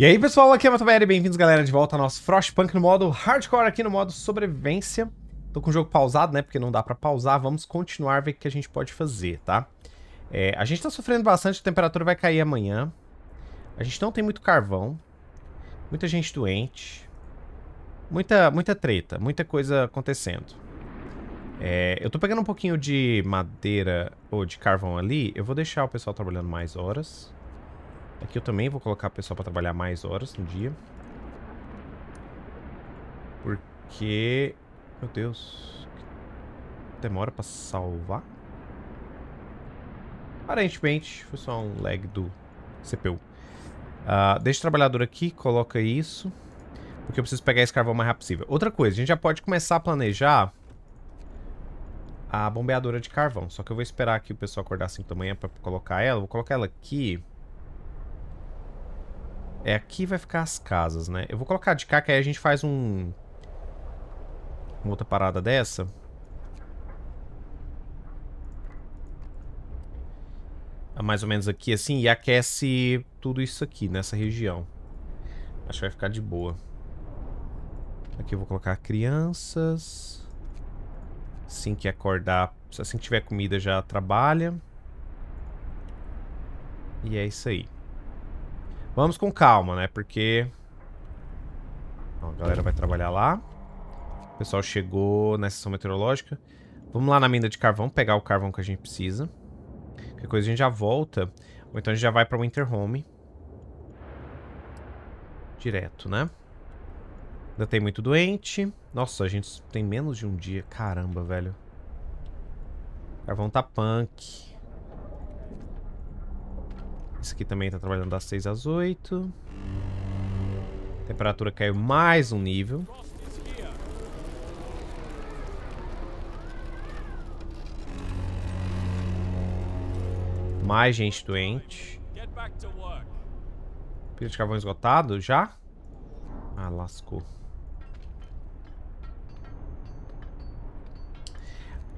E aí pessoal, aqui é o Matobayari, bem-vindos galera de volta ao nosso Frostpunk no modo Hardcore, aqui no modo Sobrevivência. Tô com o jogo pausado, né, porque não dá pra pausar, vamos continuar, ver o que a gente pode fazer, tá? É, a gente tá sofrendo bastante, a temperatura vai cair amanhã. A gente não tem muito carvão, muita gente doente, muita, muita treta, muita coisa acontecendo. É, eu tô pegando um pouquinho de madeira ou de carvão ali, eu vou deixar o pessoal trabalhando mais horas. Aqui eu também vou colocar o pessoal para trabalhar mais horas no dia. Porque... Meu Deus. Demora para salvar? Aparentemente, foi só um lag do CPU. Uh, ah, deixa o trabalhador aqui, coloca isso. Porque eu preciso pegar esse carvão o mais rápido possível. Outra coisa, a gente já pode começar a planejar a bombeadora de carvão. Só que eu vou esperar aqui o pessoal acordar 5 da manhã pra colocar ela. Vou colocar ela aqui. É, aqui vai ficar as casas, né? Eu vou colocar de cá, que aí a gente faz um... Uma outra parada dessa. É mais ou menos aqui, assim, e aquece tudo isso aqui, nessa região. Acho que vai ficar de boa. Aqui eu vou colocar crianças. Assim que acordar, assim que tiver comida já trabalha. E é isso aí. Vamos com calma, né? Porque... Bom, a galera vai trabalhar lá. O pessoal chegou na sessão meteorológica. Vamos lá na mina de carvão, pegar o carvão que a gente precisa. Qualquer coisa a gente já volta. Ou então a gente já vai para Winter Home. Direto, né? Ainda tem muito doente. Nossa, a gente tem menos de um dia. Caramba, velho. Carvão tá punk. Esse aqui também está trabalhando das 6 às 8. temperatura caiu mais um nível. Mais gente doente. Pira de carvão esgotado já? Ah, lascou.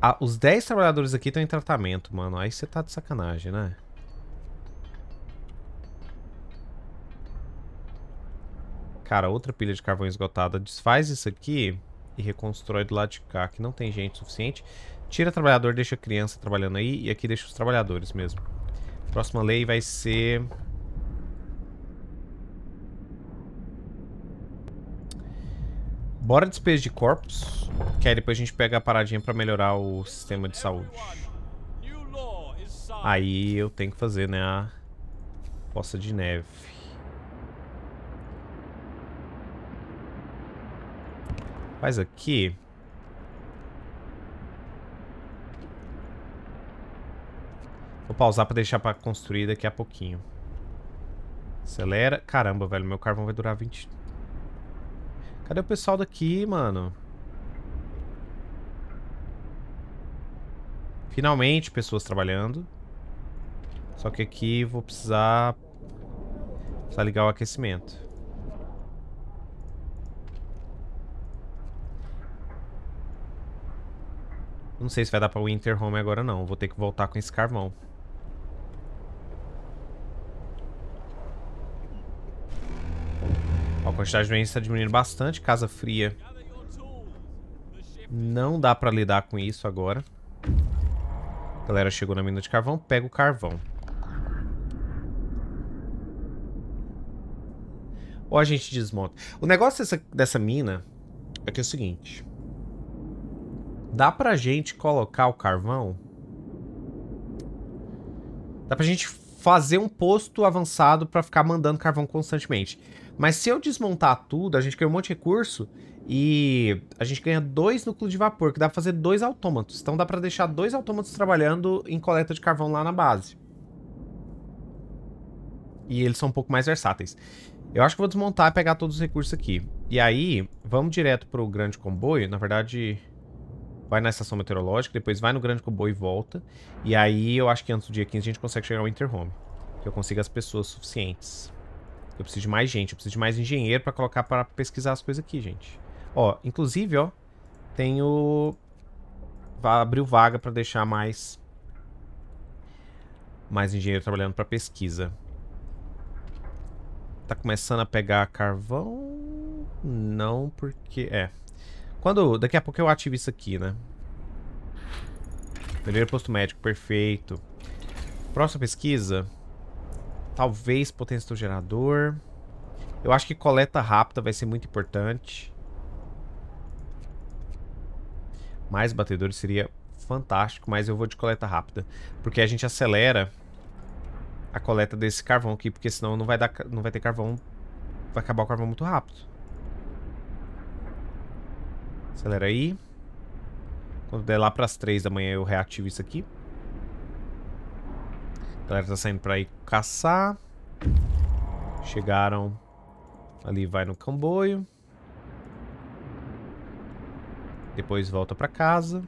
Ah, os 10 trabalhadores aqui estão em tratamento, mano. Aí você tá de sacanagem, né? Cara, outra pilha de carvão esgotada. Desfaz isso aqui e reconstrói do lado de cá, que não tem gente suficiente. Tira trabalhador, deixa criança trabalhando aí. E aqui deixa os trabalhadores mesmo. Próxima lei vai ser... Bora despejo de corpos, que aí depois a gente pega a paradinha pra melhorar o sistema de saúde. Aí eu tenho que fazer, né, a poça de neve. Faz aqui. Vou pausar pra deixar pra construir daqui a pouquinho. Acelera. Caramba, velho, meu carvão vai durar 20... Cadê o pessoal daqui, mano? Finalmente, pessoas trabalhando. Só que aqui vou precisar... Precisar ligar o aquecimento. Não sei se vai dar pra Winter Home agora não. Vou ter que voltar com esse carvão. Ó, a quantidade de doenças está diminuindo bastante. Casa fria. Não dá pra lidar com isso agora. A galera chegou na mina de carvão. Pega o carvão. Ou a gente desmonta. O negócio dessa, dessa mina é que é o seguinte. Dá pra gente colocar o carvão? Dá pra gente fazer um posto avançado para ficar mandando carvão constantemente. Mas se eu desmontar tudo, a gente ganha um monte de recurso e a gente ganha dois núcleos de vapor, que dá pra fazer dois autômatos. Então dá pra deixar dois autômatos trabalhando em coleta de carvão lá na base. E eles são um pouco mais versáteis. Eu acho que vou desmontar e pegar todos os recursos aqui. E aí, vamos direto pro grande comboio. Na verdade, vai na estação meteorológica, depois vai no Grande Comboio e volta. E aí eu acho que antes do dia 15 a gente consegue chegar ao Interhome. Que eu consiga as pessoas suficientes. Eu preciso de mais gente, eu preciso de mais engenheiro para colocar para pesquisar as coisas aqui, gente. Ó, inclusive, ó, tenho abriu vaga para deixar mais mais engenheiro trabalhando para pesquisa. Tá começando a pegar carvão? Não, porque é. Quando... Daqui a pouco eu ativo isso aqui, né? Primeiro posto médico, perfeito. Próxima pesquisa. Talvez potência do gerador. Eu acho que coleta rápida vai ser muito importante. Mais batedores seria fantástico, mas eu vou de coleta rápida. Porque a gente acelera a coleta desse carvão aqui, porque senão não vai, dar, não vai ter carvão... Vai acabar o carvão muito rápido. Acelera aí. Quando der lá pras três da manhã eu reativo isso aqui. A galera tá saindo pra ir caçar. Chegaram. Ali vai no comboio. Depois volta pra casa.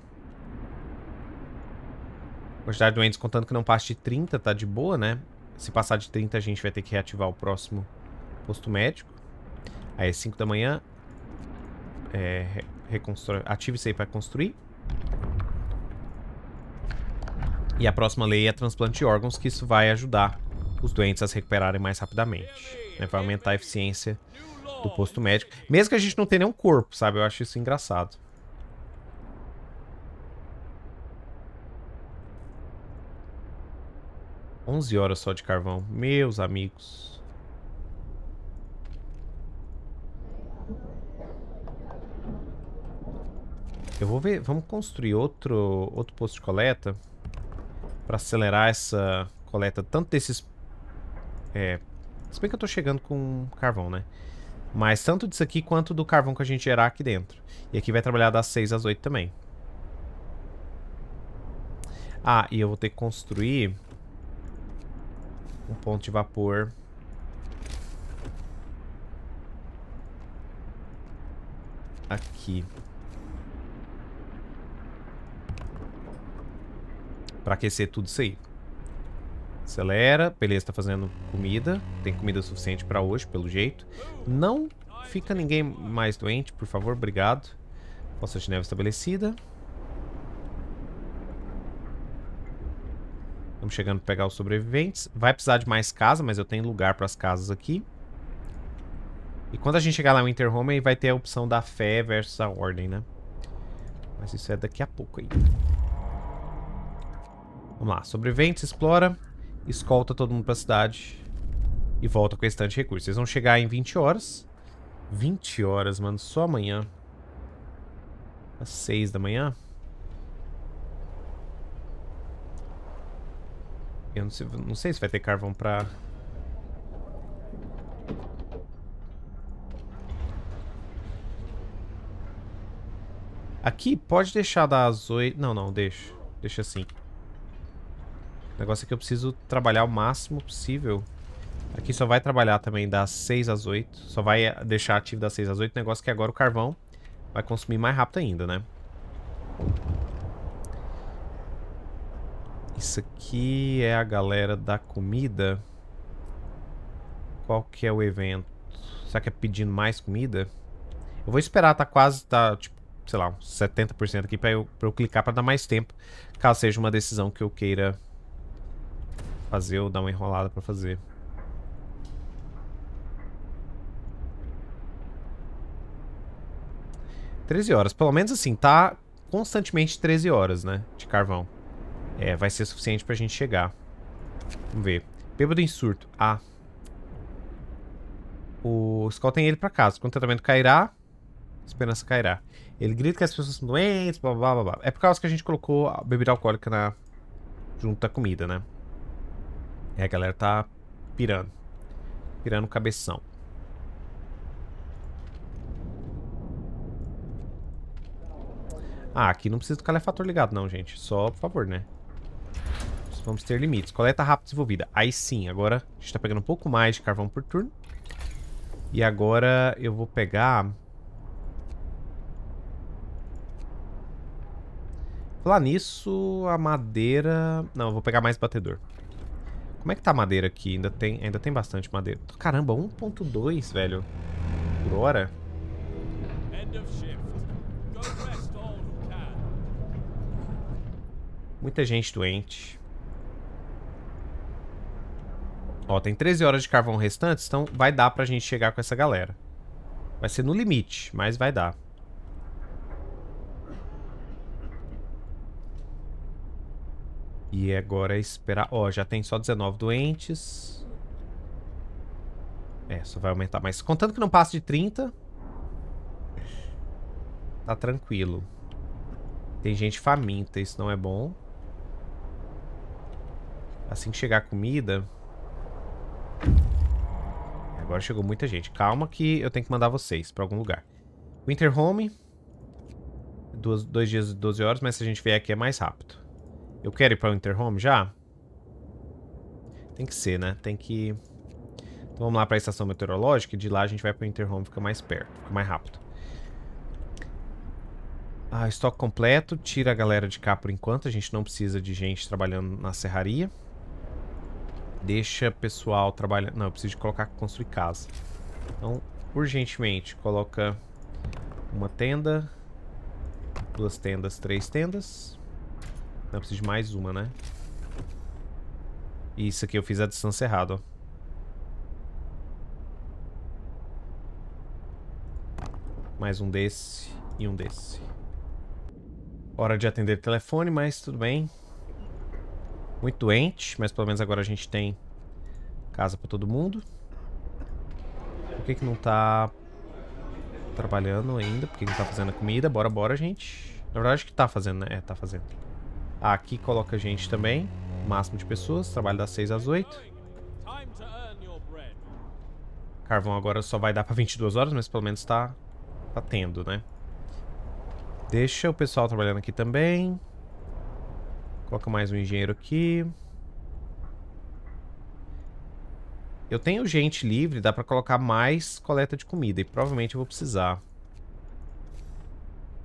quantidade de doentes contando que não passe de 30 tá de boa, né? Se passar de 30 a gente vai ter que reativar o próximo posto médico. Aí é 5 da manhã. É, Ative isso aí para construir. E a próxima lei é transplante de órgãos, que isso vai ajudar os doentes a se recuperarem mais rapidamente. Né? Vai aumentar a eficiência do posto médico. Mesmo que a gente não tenha nenhum corpo, sabe? Eu acho isso engraçado. Onze horas só de carvão. Meus amigos. Eu vou ver, vamos construir outro, outro posto de coleta para acelerar essa coleta tanto desses... É, se bem que eu tô chegando com carvão, né? Mas tanto disso aqui quanto do carvão que a gente gerar aqui dentro. E aqui vai trabalhar das 6 às 8 também. Ah, e eu vou ter que construir um ponto de vapor. Aqui. Pra aquecer tudo isso aí. Acelera. Beleza, tá fazendo comida. Tem comida suficiente pra hoje, pelo jeito. Não fica ninguém mais doente, por favor. Obrigado. Poça de neve estabelecida. Estamos chegando para pegar os sobreviventes. Vai precisar de mais casa, mas eu tenho lugar para as casas aqui. E quando a gente chegar lá no Interhome, vai ter a opção da fé versus a ordem, né? Mas isso é daqui a pouco aí. Vamos lá. Sobreviventes, explora, escolta todo mundo pra cidade e volta com de recursos. Vocês vão chegar em 20 horas. 20 horas, mano. Só amanhã. Às 6 da manhã. Eu não sei, não sei se vai ter carvão pra... Aqui, pode deixar das 8... Não, não, deixa. Deixa assim negócio é que eu preciso trabalhar o máximo possível. Aqui só vai trabalhar também das 6 às 8. Só vai eh, deixar ativo das 6 às 8. Negócio que agora o carvão vai consumir mais rápido ainda, né? Isso aqui é a galera da comida. Qual que é o evento? Será que é pedindo mais comida? Eu vou esperar, tá quase, tá, tipo, sei lá, uns 70% aqui pra eu, pra eu clicar pra dar mais tempo. Caso seja uma decisão que eu queira fazer ou dar uma enrolada pra fazer. Treze horas. Pelo menos assim, tá constantemente 13 horas, né? De carvão. É, vai ser suficiente pra gente chegar. Vamos ver. Bêbado em surto. Ah. O Skull tem ele pra casa. Quando o tratamento cairá, a esperança cairá. Ele grita que as pessoas são doentes, blá blá blá blá. É por causa que a gente colocou a bebida alcoólica na... junto da comida, né? É, a galera tá pirando. Pirando o cabeção. Ah, aqui não precisa do calefator é ligado não, gente. Só, por favor, né? Vamos ter limites. Coleta rápida desenvolvida. Aí sim, agora a gente tá pegando um pouco mais de carvão por turno. E agora eu vou pegar... Falar nisso, a madeira... Não, eu vou pegar mais batedor. Como é que tá a madeira aqui? Ainda tem, ainda tem bastante madeira. Caramba, 1.2, velho. Por hora. Muita gente doente. Ó, tem 13 horas de carvão restantes, então vai dar pra gente chegar com essa galera. Vai ser no limite, mas vai dar. E agora é esperar... Ó, já tem só 19 doentes. É, só vai aumentar mais. Contando que não passa de 30... Tá tranquilo. Tem gente faminta, isso não é bom. Assim que chegar a comida... Agora chegou muita gente. Calma que eu tenho que mandar vocês pra algum lugar. Winter Home. Duas, dois dias e 12 horas, mas se a gente vier aqui é mais rápido. Eu quero ir para o Interhome já? Tem que ser, né? Tem que... Então vamos lá para a estação meteorológica e de lá a gente vai para o Interhome, fica mais perto, fica mais rápido. Ah, estoque completo, tira a galera de cá por enquanto, a gente não precisa de gente trabalhando na serraria. Deixa pessoal trabalhando... Não, eu preciso de colocar construir casa. Então, urgentemente, coloca uma tenda, duas tendas, três tendas. Eu preciso de mais uma, né? E isso aqui eu fiz a distância errada, ó. Mais um desse e um desse. Hora de atender telefone, mas tudo bem. Muito doente, mas pelo menos agora a gente tem casa pra todo mundo. Por que que não tá trabalhando ainda? Por que que não tá fazendo a comida? Bora, bora, gente. Na verdade, acho que tá fazendo, né? É, tá fazendo. Aqui coloca gente também. Máximo de pessoas. Trabalho das 6 às 8. Carvão agora só vai dar para 22 horas, mas pelo menos está tá tendo, né? Deixa o pessoal trabalhando aqui também. Coloca mais um engenheiro aqui. Eu tenho gente livre, dá pra colocar mais coleta de comida. E provavelmente eu vou precisar.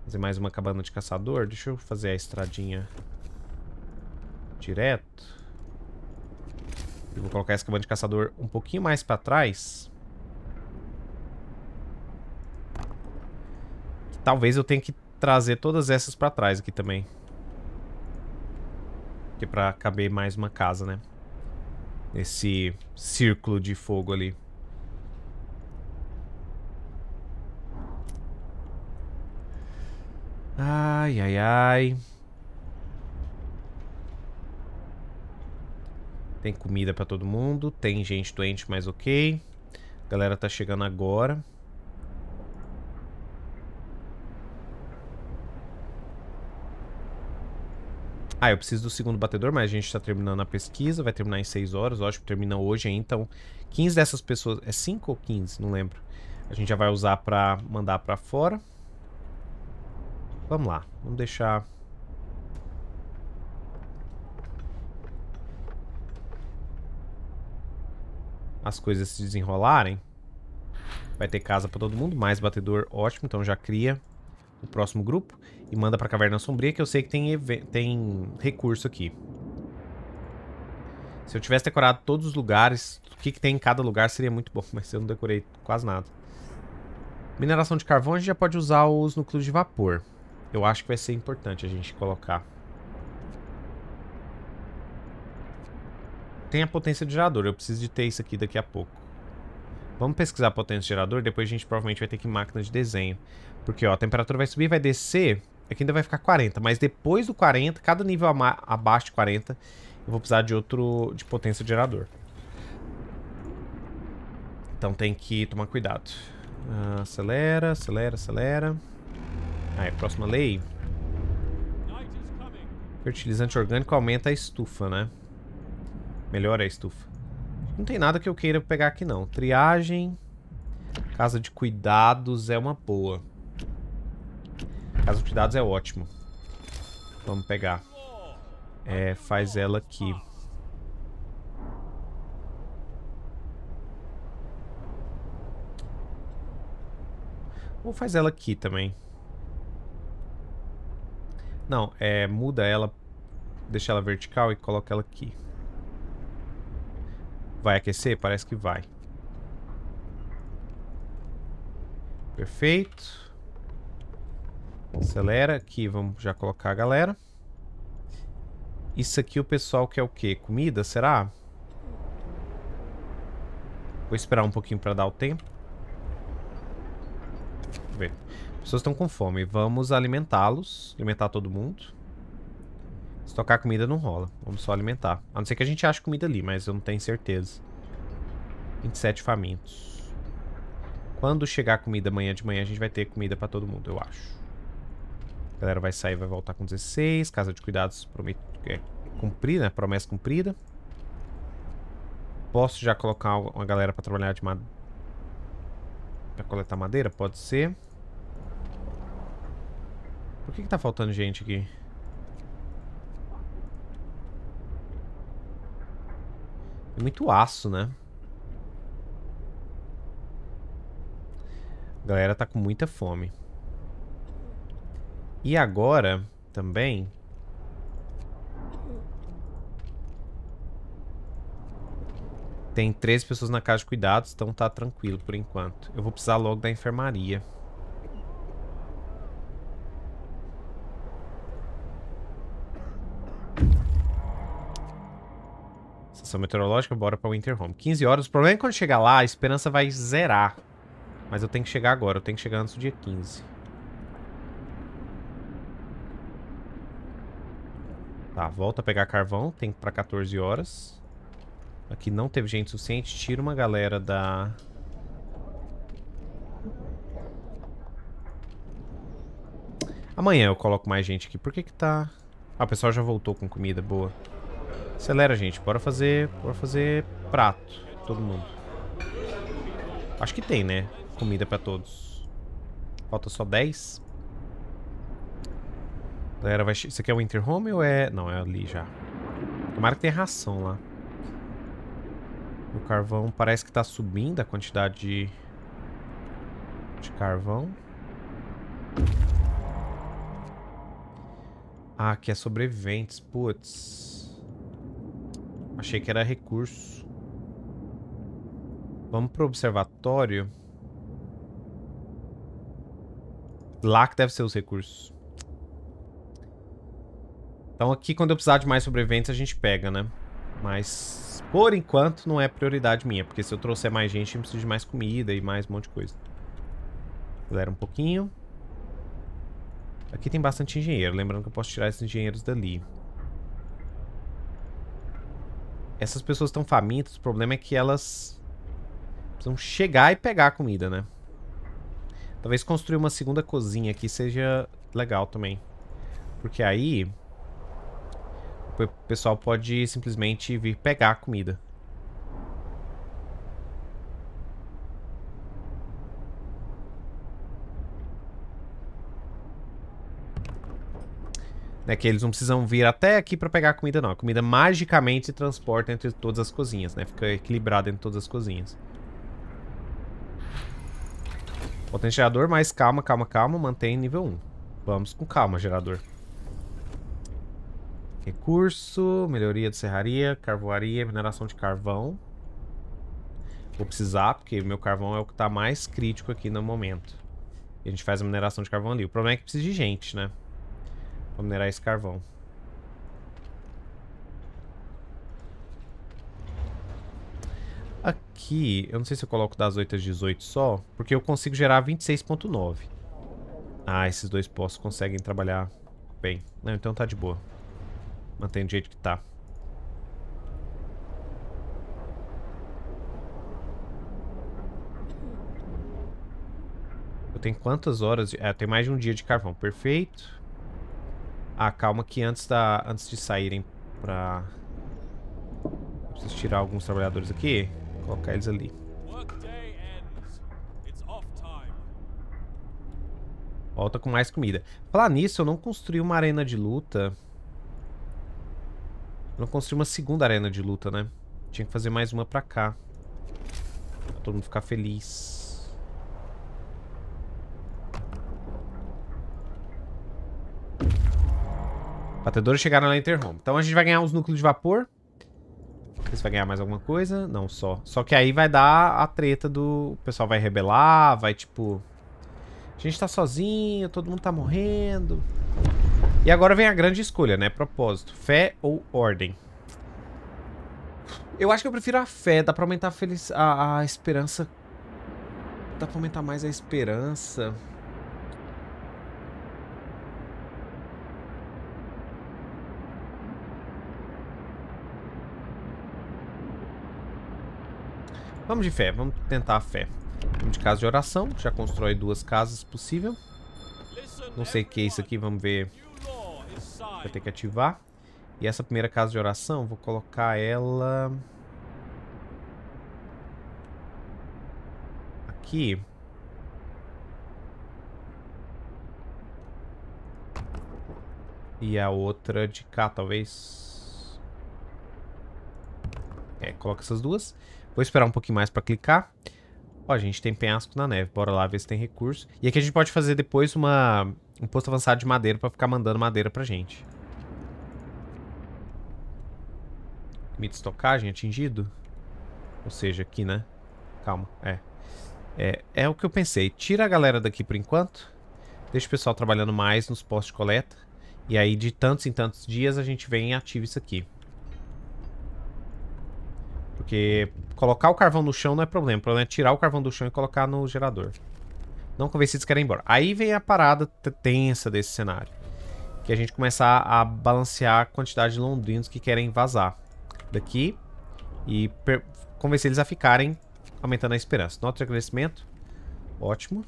Fazer mais uma cabana de caçador. Deixa eu fazer a estradinha Direto. E vou colocar essa cabana de caçador um pouquinho mais pra trás. Talvez eu tenha que trazer todas essas pra trás aqui também. Que é pra caber mais uma casa, né? Nesse círculo de fogo ali. Ai, ai, ai. Tem comida para todo mundo. Tem gente doente, mas ok. A galera tá chegando agora. Ah, eu preciso do segundo batedor, mas a gente está terminando a pesquisa, vai terminar em 6 horas, eu acho que termina hoje, então 15 dessas pessoas, é 5 ou 15, não lembro. A gente já vai usar para mandar para fora. Vamos lá, vamos deixar as coisas se desenrolarem. Vai ter casa pra todo mundo, mais batedor, ótimo. Então já cria o próximo grupo e manda pra Caverna Sombria, que eu sei que tem, tem recurso aqui. Se eu tivesse decorado todos os lugares, o que, que tem em cada lugar seria muito bom, mas eu não decorei quase nada. Mineração de carvão, a gente já pode usar os núcleos de vapor. Eu acho que vai ser importante a gente colocar. Tem a potência de gerador. Eu preciso de ter isso aqui daqui a pouco. Vamos pesquisar a potência de gerador. Depois a gente provavelmente vai ter que máquina de desenho. Porque ó, a temperatura vai subir, vai descer. Aqui é ainda vai ficar 40. Mas depois do 40, cada nível abaixo de 40, eu vou precisar de outro... De potência de gerador. Então tem que tomar cuidado. Uh, acelera, acelera, acelera. Aí, próxima lei. Fertilizante orgânico aumenta a estufa, né? Melhor é a estufa. Não tem nada que eu queira pegar aqui, não. Triagem. Casa de cuidados é uma boa. Casa de cuidados é ótimo. Vamos pegar. É, faz ela aqui. Ou faz ela aqui também. Não, é, muda ela, deixa ela vertical e coloca ela aqui. Vai aquecer? Parece que vai. Perfeito. Acelera aqui, vamos já colocar a galera. Isso aqui o pessoal quer o quê? Comida, será? Vou esperar um pouquinho para dar o tempo. Ver. As pessoas estão com fome. Vamos alimentá-los. Alimentar todo mundo. Estocar comida não rola. Vamos só alimentar. A não ser que a gente ache comida ali, mas eu não tenho certeza. 27 famintos. Quando chegar comida amanhã de manhã, a gente vai ter comida pra todo mundo, eu acho. A galera vai sair vai voltar com 16. Casa de cuidados promet... é, cumprir, né? Promessa cumprida. Posso já colocar uma galera pra trabalhar de madeira? Pra coletar madeira? Pode ser. Por que, que tá faltando gente aqui? É muito aço, né? A galera tá com muita fome. E agora, também... Tem três pessoas na casa de cuidados, então tá tranquilo por enquanto. Eu vou precisar logo da enfermaria. estação meteorológica, bora pra Winter Home. 15 horas. O problema é que quando chegar lá, a esperança vai zerar. Mas eu tenho que chegar agora. Eu tenho que chegar antes do dia 15. Tá, volta a pegar carvão. Tem pra 14 horas. Aqui não teve gente suficiente. Tira uma galera da... Amanhã eu coloco mais gente aqui. Por que que tá... Ah, o pessoal já voltou com comida boa. Acelera, gente. Bora fazer, bora fazer prato. Todo mundo. Acho que tem, né? Comida pra todos. Falta só 10. Galera, vai... Isso aqui é o Winter Home ou é... Não, é ali já. Tomara que tenha ração lá. O carvão parece que tá subindo a quantidade de... De carvão. Ah, aqui é sobreviventes. Putz... Achei que era recurso. Vamos pro observatório. Lá que deve ser os recursos. Então aqui, quando eu precisar de mais sobreviventes, a gente pega, né? Mas, por enquanto, não é prioridade minha. Porque se eu trouxer mais gente, eu preciso de mais comida e mais um monte de coisa. Acelera um pouquinho. Aqui tem bastante engenheiro. Lembrando que eu posso tirar esses engenheiros dali essas pessoas estão famintas, o problema é que elas precisam chegar e pegar a comida, né? Talvez construir uma segunda cozinha aqui seja legal também. Porque aí o pessoal pode simplesmente vir pegar a comida. Né, que eles não precisam vir até aqui para pegar a comida, não. A comida magicamente se transporta entre todas as cozinhas, né? Fica equilibrada entre todas as cozinhas. Potente gerador, mas calma, calma, calma. Mantém nível 1. Vamos com calma, gerador. Recurso, melhoria de serraria, carvoaria, mineração de carvão. Vou precisar, porque meu carvão é o que está mais crítico aqui no momento. E a gente faz a mineração de carvão ali. O problema é que precisa de gente, né? Vou minerar esse carvão. Aqui, eu não sei se eu coloco das 8 às 18 só, porque eu consigo gerar 26.9. Ah, esses dois postos conseguem trabalhar bem. Não, então tá de boa. Mantém do jeito que tá. Eu tenho quantas horas? De... É, tenho mais de um dia de carvão. Perfeito. Ah, calma que antes, da, antes de saírem pra... preciso tirar alguns trabalhadores aqui. Colocar eles ali. Volta com mais comida. Falar nisso, eu não construí uma arena de luta. Eu não construí uma segunda arena de luta, né? Tinha que fazer mais uma pra cá. Pra todo mundo ficar feliz. Batedores chegaram na Interhome. Então a gente vai ganhar uns núcleos de vapor. se vai ganhar mais alguma coisa? Não, só. Só que aí vai dar a treta do... O pessoal vai rebelar, vai tipo... A gente tá sozinho, todo mundo tá morrendo. E agora vem a grande escolha, né? Propósito. Fé ou ordem? Eu acho que eu prefiro a fé. Dá pra aumentar a, felic, a, a esperança... Dá pra aumentar mais a esperança... Vamos de fé, vamos tentar a fé. Vamos de casa de oração, já constrói duas casas possível. Não sei o que é isso aqui, vamos ver. Vai ter que ativar. E essa primeira casa de oração, vou colocar ela... Aqui. E a outra de cá, talvez. É, coloca essas duas. Vou esperar um pouquinho mais para clicar. Ó, a gente tem penhasco na neve. Bora lá ver se tem recurso. E aqui a gente pode fazer depois uma, um posto avançado de madeira para ficar mandando madeira pra gente. Limite de estocagem atingido? Ou seja, aqui, né? Calma, é. é. É o que eu pensei. Tira a galera daqui por enquanto. Deixa o pessoal trabalhando mais nos postos de coleta. E aí, de tantos em tantos dias, a gente vem e ativa isso aqui. Porque colocar o carvão no chão não é problema. O problema é tirar o carvão do chão e colocar no gerador. Não convencidos querem ir embora. Aí vem a parada tensa desse cenário. Que a gente começar a balancear a quantidade de londrinos que querem vazar daqui. E convencer eles a ficarem, aumentando a esperança. Nota de agradecimento. Ótimo.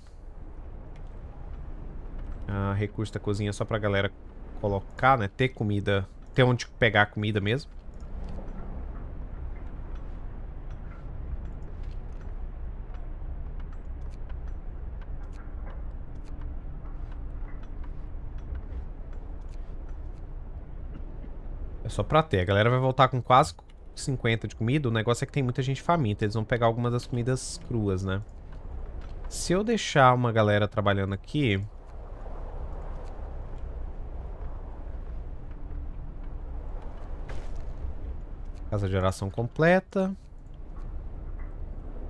Ah, recurso da cozinha só pra galera colocar, né? Ter comida, ter onde pegar comida mesmo. só pra ter. A galera vai voltar com quase 50 de comida. O negócio é que tem muita gente faminta. Eles vão pegar algumas das comidas cruas, né? Se eu deixar uma galera trabalhando aqui... Casa de oração completa.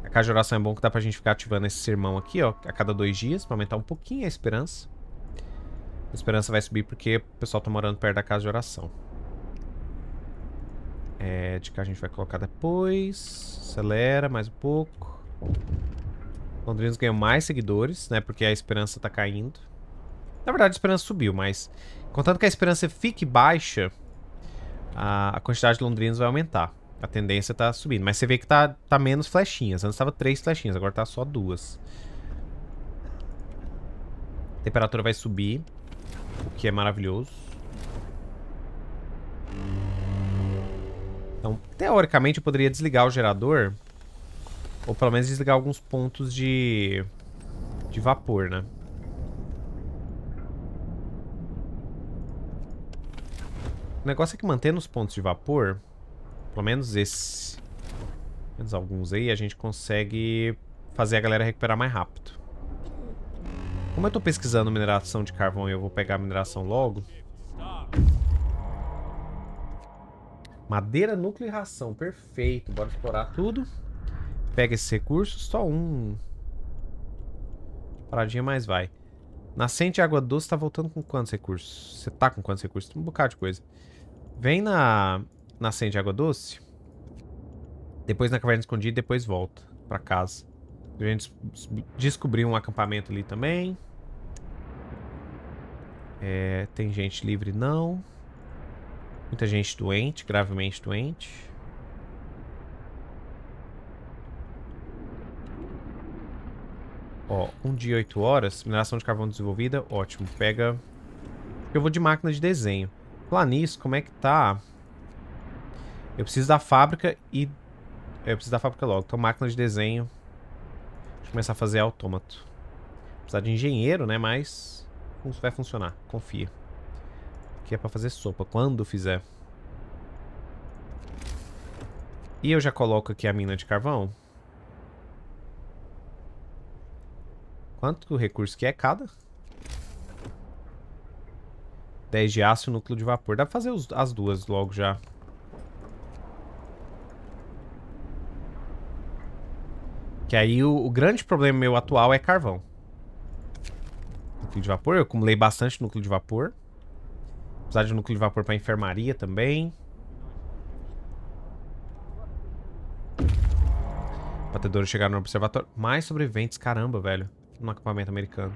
A casa de oração é bom que dá pra gente ficar ativando esse sermão aqui, ó. A cada dois dias, pra aumentar um pouquinho a esperança. A esperança vai subir porque o pessoal tá morando perto da casa de oração. É, de cá a gente vai colocar depois. Acelera mais um pouco. Londrinos ganhou mais seguidores, né? Porque a esperança tá caindo. Na verdade, a esperança subiu, mas... Contanto que a esperança fique baixa, a, a quantidade de londrinos vai aumentar. A tendência tá subindo. Mas você vê que tá, tá menos flechinhas. Antes tava três flechinhas, agora tá só duas. A temperatura vai subir, o que é maravilhoso. Hum. Então, teoricamente, eu poderia desligar o gerador. Ou pelo menos desligar alguns pontos de... De vapor, né? O negócio é que mantendo os pontos de vapor... Pelo menos esse... Pelo menos alguns aí, a gente consegue... Fazer a galera recuperar mais rápido. Como eu tô pesquisando mineração de carvão e eu vou pegar a mineração logo... Madeira, núcleo e ração. Perfeito. Bora explorar tudo. Pega esses recursos. Só um. Paradinha, mas vai. Nascente Água Doce tá voltando com quantos recursos? Você tá com quantos recursos? Um bocado de coisa. Vem na Nascente de Água Doce. Depois na Caverna Escondida depois volta pra casa. A gente descobriu um acampamento ali também. É, tem gente livre não. Não. Muita gente doente, gravemente doente. Ó, um dia oito horas, mineração de carvão desenvolvida, ótimo. Pega... Eu vou de máquina de desenho. Lá nisso, como é que tá? Eu preciso da fábrica e... Eu preciso da fábrica logo. Então, máquina de desenho. Deixa eu começar a fazer autômato. Precisar de engenheiro, né? Mas vai funcionar. Confia aqui é pra fazer sopa, quando fizer. E eu já coloco aqui a mina de carvão. Quanto recurso que é cada? 10 de aço e núcleo de vapor. Dá pra fazer os, as duas logo já. Que aí o, o, grande problema meu atual é carvão. Núcleo de vapor, eu acumulei bastante núcleo de vapor. Precisamos de núcleo de vapor para enfermaria também. Batedores chegaram no observatório. Mais sobreviventes, caramba, velho. No acampamento americano.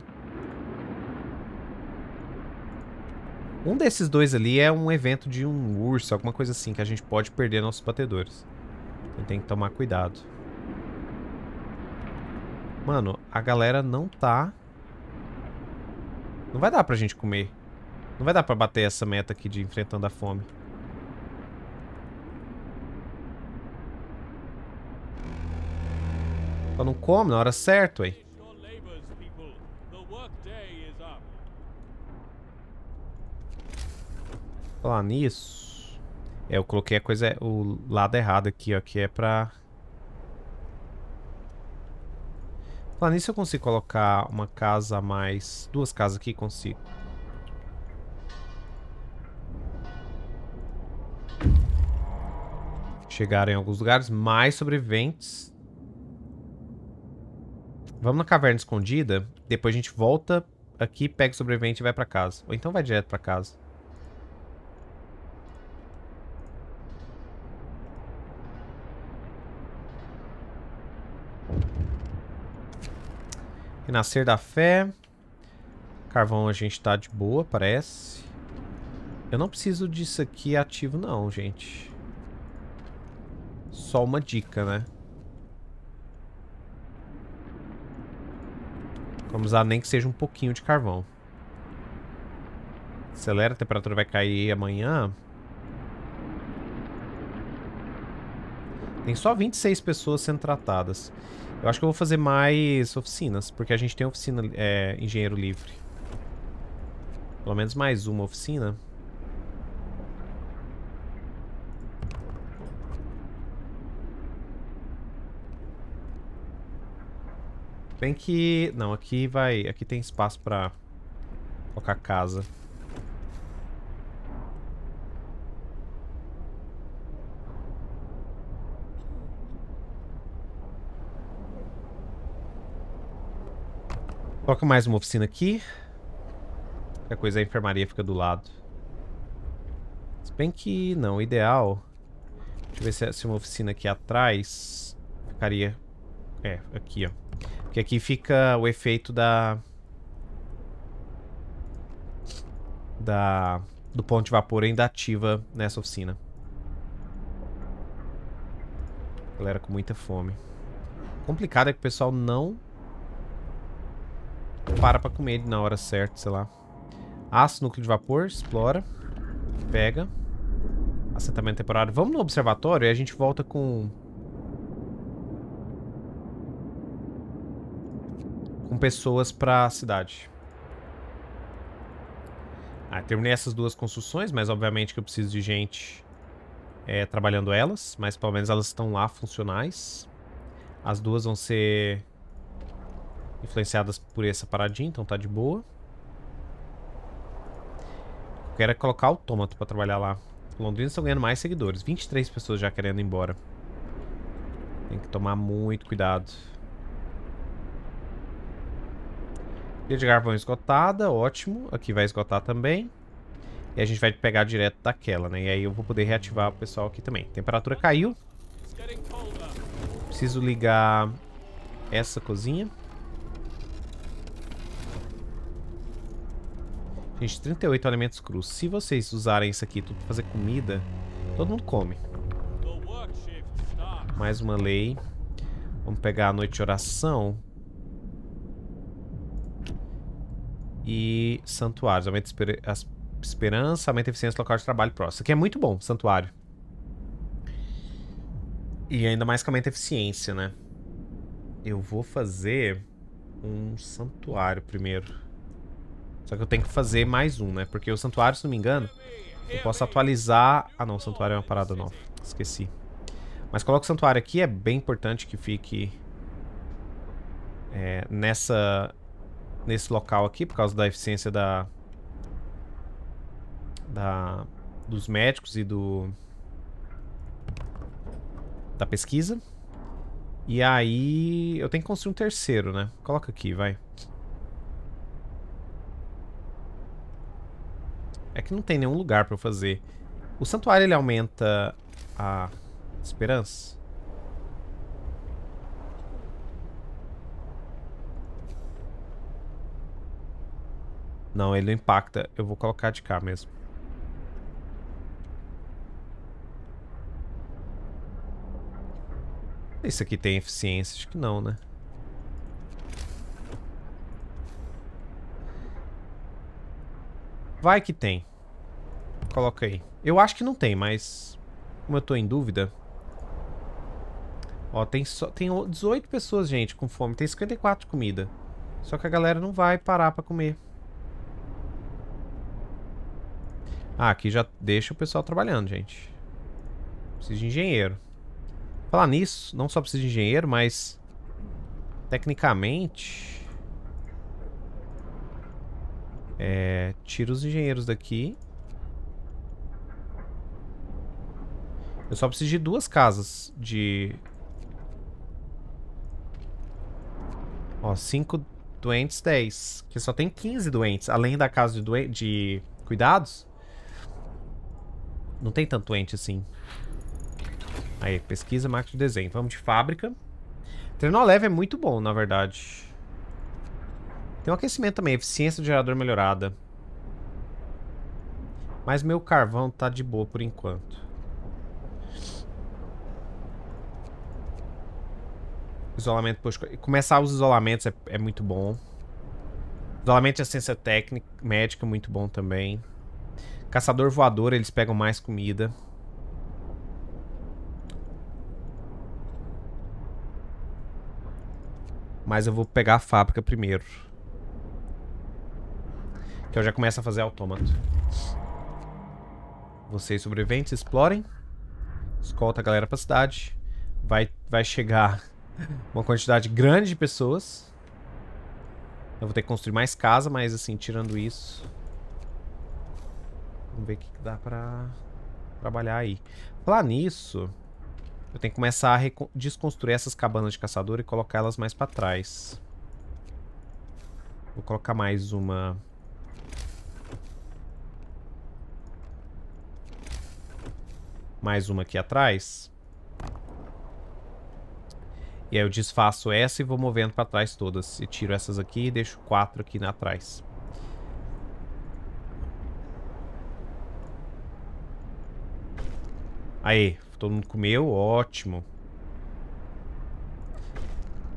Um desses dois ali é um evento de um urso, alguma coisa assim, que a gente pode perder nossos batedores. Então tem que tomar cuidado. Mano, a galera não tá... Não vai dar pra gente comer. Não vai dar pra bater essa meta aqui de enfrentando a fome. Eu não come na hora certa, aí. Falar nisso... É, eu coloquei a coisa... O lado errado aqui, ó. Que é pra... Falar nisso, eu consigo colocar uma casa a mais... Duas casas aqui, consigo. Chegaram em alguns lugares, mais sobreviventes. Vamos na caverna escondida, depois a gente volta aqui, pega o sobrevivente e vai pra casa. Ou então vai direto pra casa. Renascer da Fé. Carvão a gente tá de boa, parece. Eu não preciso disso aqui ativo não, gente só uma dica, né? Vamos usar nem que seja um pouquinho de carvão. Acelera, a temperatura vai cair amanhã. Tem só 26 pessoas sendo tratadas. Eu acho que eu vou fazer mais oficinas, porque a gente tem oficina é, engenheiro livre. Pelo menos mais uma oficina. Bem que... Não, aqui vai... Aqui tem espaço pra colocar casa. Coloca mais uma oficina aqui. Qualquer é coisa, a enfermaria fica do lado. Se bem que não, o ideal... Deixa eu ver se, se uma oficina aqui atrás ficaria... É, aqui, ó. Porque aqui fica o efeito da... Da... Do ponto de vapor ainda ativa nessa oficina. Galera com muita fome. O complicado é que o pessoal não... Para pra comer na hora certa, sei lá. Aço, núcleo de vapor, explora. Pega. Assentamento temporário. Vamos no observatório e a gente volta com com pessoas para a cidade. Ah, terminei essas duas construções, mas obviamente que eu preciso de gente é, trabalhando elas, mas pelo menos elas estão lá funcionais. As duas vão ser influenciadas por essa paradinha, então tá de boa. Eu quero é colocar autômato para trabalhar lá. Londrina estão ganhando mais seguidores. 23 pessoas já querendo ir embora. Tem que tomar muito cuidado. Pilha de carvão esgotada, ótimo. Aqui vai esgotar também. E a gente vai pegar direto daquela, né? E aí eu vou poder reativar o pessoal aqui também. Temperatura caiu. Preciso ligar essa cozinha. Gente, 38 alimentos crus. Se vocês usarem isso aqui tudo pra fazer comida, todo mundo come. Mais uma lei. Vamos pegar a noite de oração. e santuários. Aumenta esper a esperança, aumenta a eficiência local de trabalho próximo. Isso aqui é muito bom, santuário. E ainda mais que aumenta a eficiência, né? Eu vou fazer um santuário primeiro. Só que eu tenho que fazer mais um, né? Porque o santuário, se não me engano, eu posso atualizar... Ah, não, o santuário é uma parada nova. Esqueci. Mas coloca o santuário aqui. É bem importante que fique... É, nessa nesse local aqui, por causa da eficiência da, da dos médicos e do da pesquisa. E aí eu tenho que construir um terceiro, né? Coloca aqui, vai. É que não tem nenhum lugar para fazer. O santuário, ele aumenta a esperança? Não, ele não impacta. Eu vou colocar de cá mesmo. Isso aqui tem eficiência? Acho que não, né? Vai que tem. Coloca aí. Eu acho que não tem, mas... Como eu tô em dúvida... Ó, tem, só, tem 18 pessoas, gente, com fome. Tem 54 comida. Só que a galera não vai parar pra comer. Ah, aqui já deixa o pessoal trabalhando, gente. Preciso de engenheiro. Falar nisso, não só preciso de engenheiro, mas... Tecnicamente... É, tira os engenheiros daqui. Eu só preciso de duas casas de... Ó, cinco doentes, 10. Que só tem 15 doentes, além da casa de, de cuidados. Não tem tanto ente assim. Aí, pesquisa, marca de desenho. Vamos de fábrica. Trenó leve é muito bom, na verdade. Tem um aquecimento também, eficiência do gerador melhorada. Mas meu carvão tá de boa por enquanto. Isolamento, poxa, começar os isolamentos é, é muito bom. Isolamento de assistência técnica, médica, muito bom também. Caçador voador, eles pegam mais comida. Mas eu vou pegar a fábrica primeiro. Que eu já começo a fazer autômato. Vocês sobreviventes, explorem. Escolta a galera pra cidade. Vai, vai chegar uma quantidade grande de pessoas. Eu vou ter que construir mais casa, mas assim, tirando isso... Vamos ver o que dá pra trabalhar aí. Falar nisso, eu tenho que começar a desconstruir essas cabanas de caçador e colocar elas mais pra trás. Vou colocar mais uma... Mais uma aqui atrás. E aí eu desfaço essa e vou movendo pra trás todas. E tiro essas aqui e deixo quatro aqui atrás. Aí, todo mundo comeu, ótimo.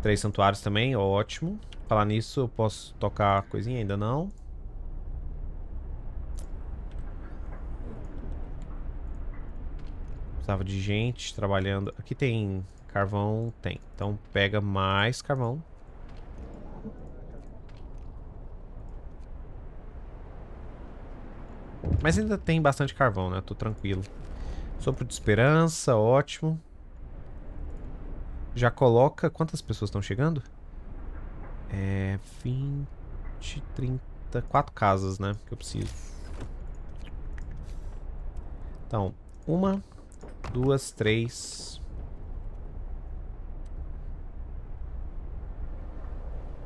Três santuários também, ótimo. Falar nisso, eu posso tocar coisinha? Ainda não. Precisava de gente trabalhando. Aqui tem carvão? Tem. Então pega mais carvão. Mas ainda tem bastante carvão, né? Tô tranquilo. Sopro de esperança, ótimo. Já coloca... Quantas pessoas estão chegando? É... 20, 30... Quatro casas, né? Que eu preciso. Então, uma, duas, três...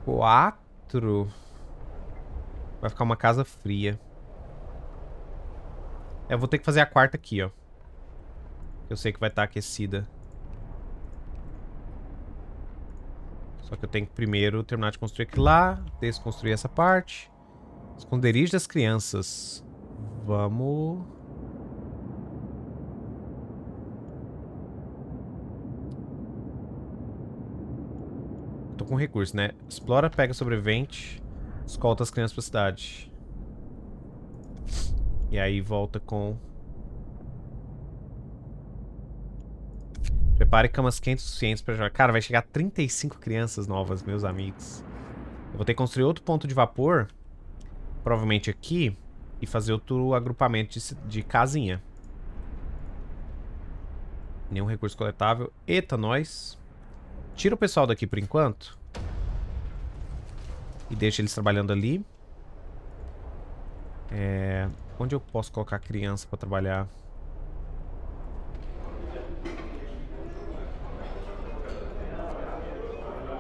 Quatro... Vai ficar uma casa fria. Eu vou ter que fazer a quarta aqui, ó. Eu sei que vai estar tá aquecida. Só que eu tenho que primeiro terminar de construir aqui lá, desconstruir essa parte. Esconderijo das crianças. Vamos... Tô com recurso, né? Explora, pega sobrevivente, escolta as crianças pra cidade. E aí volta com Prepare camas quentes suficientes para jogar. Cara, vai chegar 35 crianças novas, meus amigos. Eu vou ter que construir outro ponto de vapor, provavelmente aqui, e fazer outro agrupamento de, de casinha. Nenhum recurso coletável. Eita, nós. Tira o pessoal daqui por enquanto. E deixa eles trabalhando ali. É... Onde eu posso colocar criança pra trabalhar?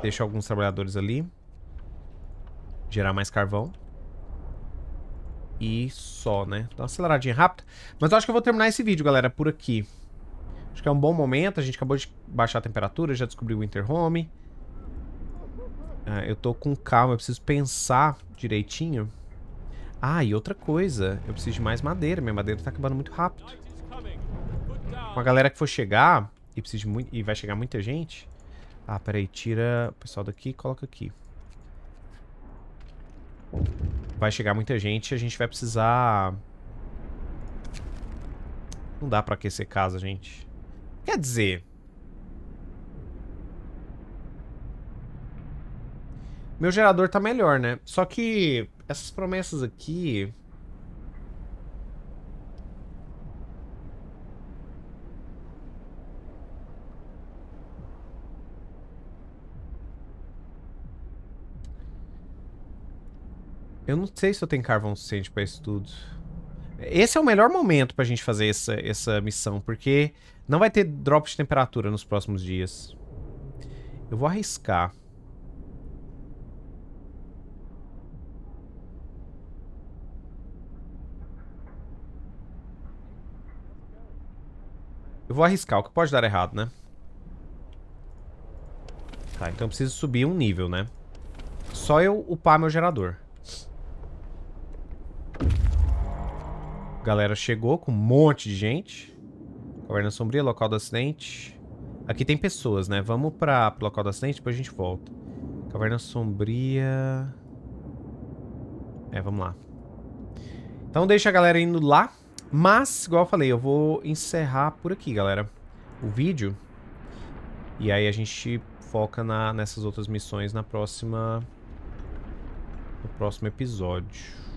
Deixa alguns trabalhadores ali. Gerar mais carvão. E só, né? Dá uma aceleradinha rápida. Mas eu acho que eu vou terminar esse vídeo, galera, por aqui. Acho que é um bom momento. A gente acabou de baixar a temperatura, já descobriu o Winter Ah, eu tô com calma, eu preciso pensar direitinho. Ah, e outra coisa. Eu preciso de mais madeira. Minha madeira tá acabando muito rápido. Com a galera que for chegar, e, precisa e vai chegar muita gente, ah, peraí, tira o pessoal daqui e coloca aqui. Vai chegar muita gente e a gente vai precisar... Não dá pra aquecer casa, gente. Quer dizer... Meu gerador tá melhor, né? Só que essas promessas aqui... Eu não sei se eu tenho carvão suficiente para isso tudo. Esse é o melhor momento pra gente fazer essa, essa missão, porque não vai ter drop de temperatura nos próximos dias. Eu vou arriscar. Eu vou arriscar, o que pode dar errado, né? Tá, então eu preciso subir um nível, né? Só eu upar meu gerador. A galera chegou com um monte de gente. Caverna Sombria, local do acidente. Aqui tem pessoas, né? Vamos para o local do acidente, depois a gente volta. Caverna Sombria... É, vamos lá. Então deixa a galera indo lá. Mas, igual eu falei, eu vou encerrar por aqui, galera. O vídeo. E aí a gente foca na, nessas outras missões na próxima... No próximo episódio.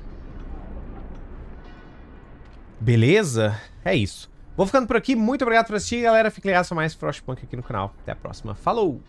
Beleza? É isso. Vou ficando por aqui. Muito obrigado por assistir, galera. Fique ligado, só mais Frostpunk aqui no canal. Até a próxima. Falou!